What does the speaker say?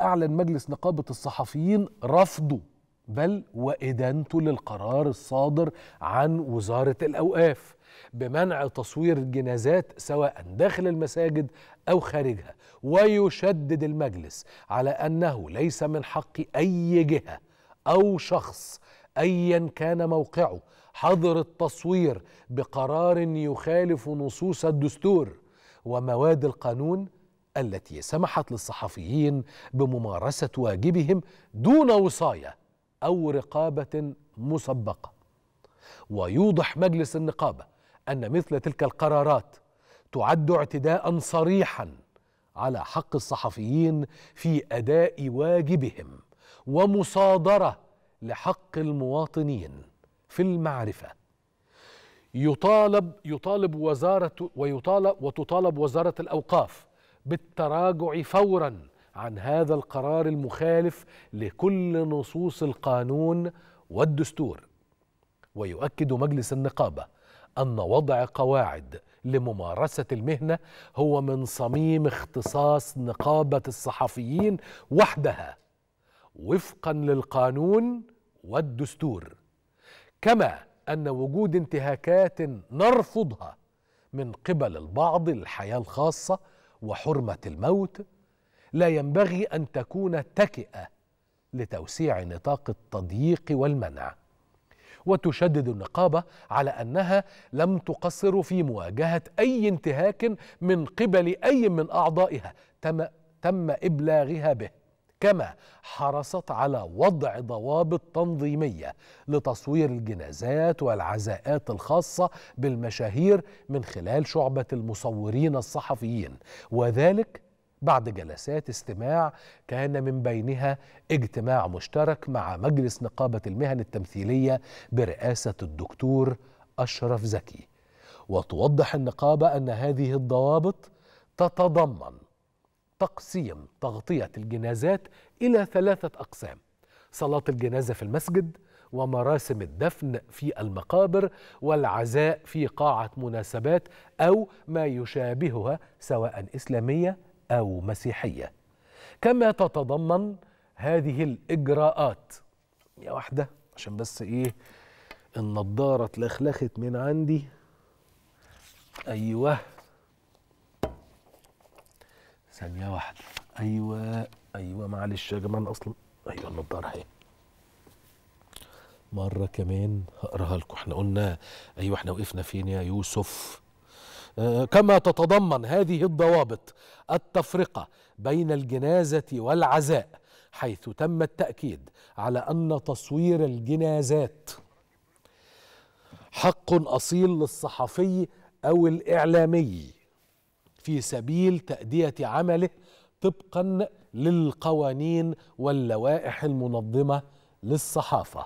أعلن مجلس نقابة الصحفيين رفضه بل وإدانته للقرار الصادر عن وزارة الأوقاف بمنع تصوير الجنازات سواء داخل المساجد أو خارجها ويشدد المجلس على أنه ليس من حق أي جهة أو شخص أيا كان موقعه حظر التصوير بقرار يخالف نصوص الدستور ومواد القانون التي سمحت للصحفيين بممارسة واجبهم دون وصاية أو رقابة مسبقة ويوضح مجلس النقابة أن مثل تلك القرارات تعد اعتداء صريحا على حق الصحفيين في أداء واجبهم ومصادرة لحق المواطنين في المعرفه يطالب يطالب وزارة ويطالب وتطالب وزارة الأوقاف بالتراجع فورا عن هذا القرار المخالف لكل نصوص القانون والدستور ويؤكد مجلس النقابه ان وضع قواعد لممارسه المهنه هو من صميم اختصاص نقابه الصحفيين وحدها وفقا للقانون والدستور كما ان وجود انتهاكات نرفضها من قبل البعض الحياة الخاصه وحرمه الموت لا ينبغي ان تكون تكئه لتوسيع نطاق التضييق والمنع وتشدد النقابه على انها لم تقصر في مواجهه اي انتهاك من قبل اي من اعضائها تم, تم ابلاغها به كما حرصت على وضع ضوابط تنظيميه لتصوير الجنازات والعزاءات الخاصه بالمشاهير من خلال شعبه المصورين الصحفيين وذلك بعد جلسات استماع كان من بينها اجتماع مشترك مع مجلس نقابه المهن التمثيليه برئاسه الدكتور اشرف زكي وتوضح النقابه ان هذه الضوابط تتضمن تقسيم تغطية الجنازات إلى ثلاثة أقسام صلاة الجنازة في المسجد ومراسم الدفن في المقابر والعزاء في قاعة مناسبات أو ما يشابهها سواء إسلامية أو مسيحية كما تتضمن هذه الإجراءات يا واحدة عشان بس إيه النضارة اتلخلخت من عندي أيوه ثانية واحدة أيوة أيوة معلش يا جماعة أنا أصلا أيوة النضارة أهي مرة كمان هقراها لكم احنا قلنا أيوة احنا وقفنا فين يا يوسف آه كما تتضمن هذه الضوابط التفرقة بين الجنازة والعزاء حيث تم التأكيد على أن تصوير الجنازات حق أصيل للصحفي أو الإعلامي في سبيل تأدية عمله طبقا للقوانين واللوائح المنظمة للصحافة